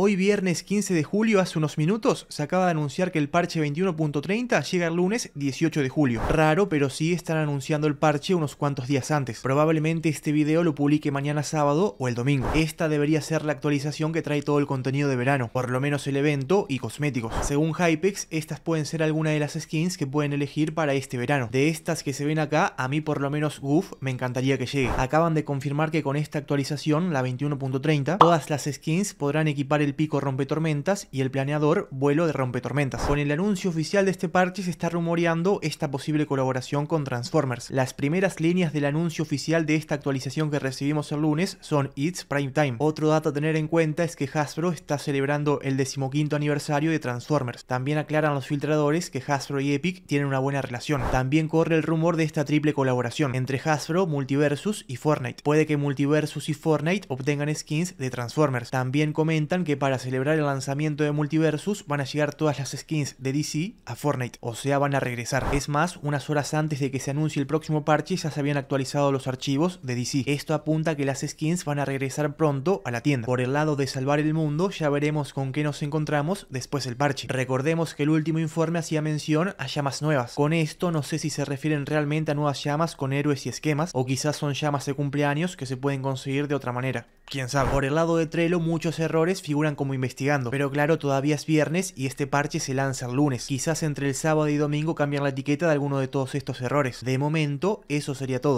Hoy viernes 15 de julio, hace unos minutos, se acaba de anunciar que el parche 21.30 llega el lunes 18 de julio. Raro, pero sí están anunciando el parche unos cuantos días antes. Probablemente este video lo publique mañana sábado o el domingo. Esta debería ser la actualización que trae todo el contenido de verano, por lo menos el evento y cosméticos. Según Hypex, estas pueden ser algunas de las skins que pueden elegir para este verano. De estas que se ven acá, a mí por lo menos Goof me encantaría que llegue. Acaban de confirmar que con esta actualización, la 21.30, todas las skins podrán equipar el el pico tormentas y el planeador vuelo de rompe tormentas. Con el anuncio oficial de este parche se está rumoreando esta posible colaboración con Transformers. Las primeras líneas del anuncio oficial de esta actualización que recibimos el lunes son It's Prime Time. Otro dato a tener en cuenta es que Hasbro está celebrando el decimoquinto aniversario de Transformers. También aclaran los filtradores que Hasbro y Epic tienen una buena relación. También corre el rumor de esta triple colaboración entre Hasbro, Multiversus y Fortnite. Puede que Multiversus y Fortnite obtengan skins de Transformers. También comentan que para celebrar el lanzamiento de Multiversus van a llegar todas las skins de DC a Fortnite, o sea van a regresar. Es más, unas horas antes de que se anuncie el próximo parche ya se habían actualizado los archivos de DC. Esto apunta a que las skins van a regresar pronto a la tienda. Por el lado de salvar el mundo ya veremos con qué nos encontramos después del parche. Recordemos que el último informe hacía mención a llamas nuevas. Con esto no sé si se refieren realmente a nuevas llamas con héroes y esquemas, o quizás son llamas de cumpleaños que se pueden conseguir de otra manera. Quién sabe. Por el lado de Trello, muchos errores figuran como investigando. Pero claro, todavía es viernes y este parche se lanza el lunes. Quizás entre el sábado y domingo cambian la etiqueta de alguno de todos estos errores. De momento, eso sería todo.